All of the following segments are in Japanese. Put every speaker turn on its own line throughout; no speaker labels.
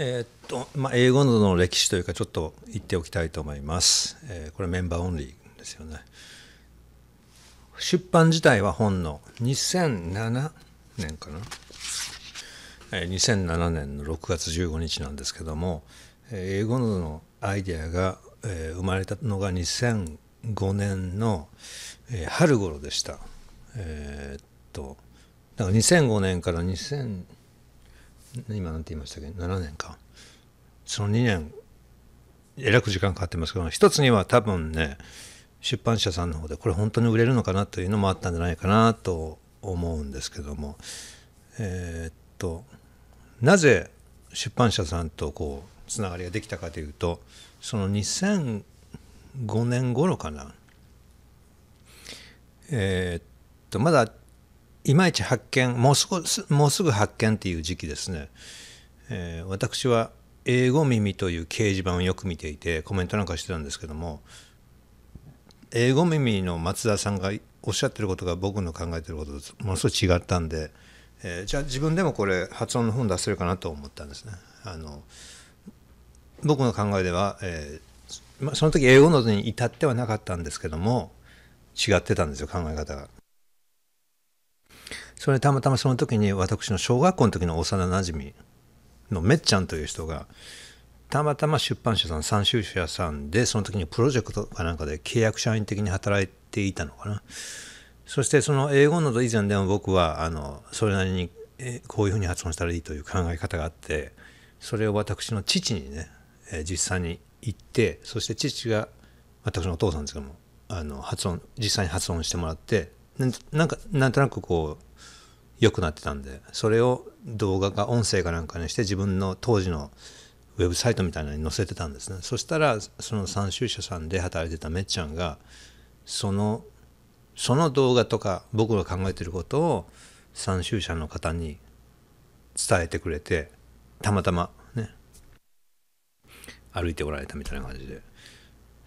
えー、っとまあ、英語の歴史というかちょっと言っておきたいと思います。えー、これメンバーオンリーですよね。出版自体は本の2007年かな、えー、2007年の6月15日なんですけども、えー、英語のアイデアが、えー、生まれたのが2005年の、えー、春頃でした。えー、っとだから2005年から2000今なんて言いましたっけ7年かその2年えらく時間かかってますけど一つには多分ね出版社さんの方でこれ本当に売れるのかなというのもあったんじゃないかなと思うんですけどもえー、っとなぜ出版社さんとこうつながりができたかというとその2005年頃かなえー、っとまだいまいち発見もうすぐもうすぐ発見っていう時期ですね、えー、私は英語耳という掲示板をよく見ていてコメントなんかしてたんですけども英語耳の松田さんがおっしゃってることが僕の考えてることとものすごい違ったんで、えー、じゃあ自分でもこれ発音の本出せるかなと思ったんですね。あの僕の考えでは、えー、その時英語のに至ってはなかったんですけども違ってたんですよ考え方が。それたまたまその時に私の小学校の時の幼なじみのめっちゃんという人がたまたま出版社さん三州者さんでその時にプロジェクトかなんかで契約社員的に働いていたのかなそしてその英語の以前でも僕はあのそれなりにこういうふうに発音したらいいという考え方があってそれを私の父にね実際に行ってそして父が私のお父さんですけどもあの発音実際に発音してもらってなんかなんとなくこう良くなってたんでそれを動画か音声かなんかにして自分の当時のウェブサイトみたいなのに載せてたんですねそしたらその参集者さんで働いてためっちゃんがそのその動画とか僕が考えてることを参集者の方に伝えてくれてたまたまね歩いておられたみたいな感じで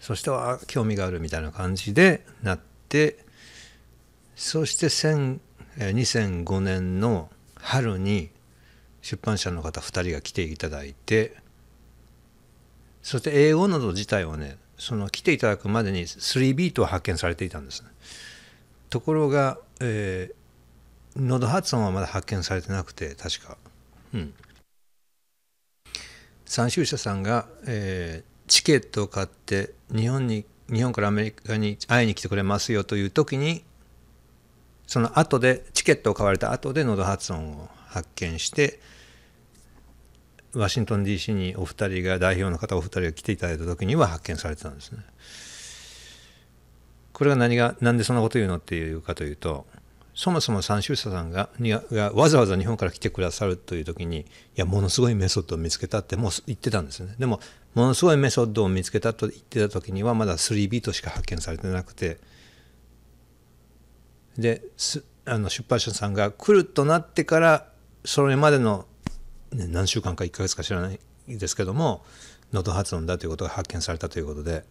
そしては興味があるみたいな感じでなってそして2005年の春に出版社の方2人が来ていただいてそして英語など自体はねその来ていただくまでに3ビートは発見されていたんです、ね、ところが、えー、喉発音はまだ発見されてなくて確かうん参集者さんが、えー、チケットを買って日本に日本からアメリカに会いに来てくれますよという時にその後でチケットを買われた後で喉発音を発見してワシントン DC にお二人が代表の方お二人が来ていただいた時には発見されてたんですね。これが何が何でそんなこと言うのっていうかというとそもそも三州社さんががわざわざ日本から来てくださるという時にいやものすごいメソッドを見つけたってもう言ってたんですねでもものすごいメソッドを見つけたと言ってた時にはまだ3ビートしか発見されてなくてであの出版社さんが来るとなってからそれまでの、ね、何週間か1ヶ月か知らないですけども喉発音だということが発見されたということで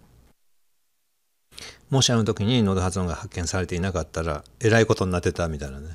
もしあの時に喉発音が発見されていなかったらえらいことになってたみたいなね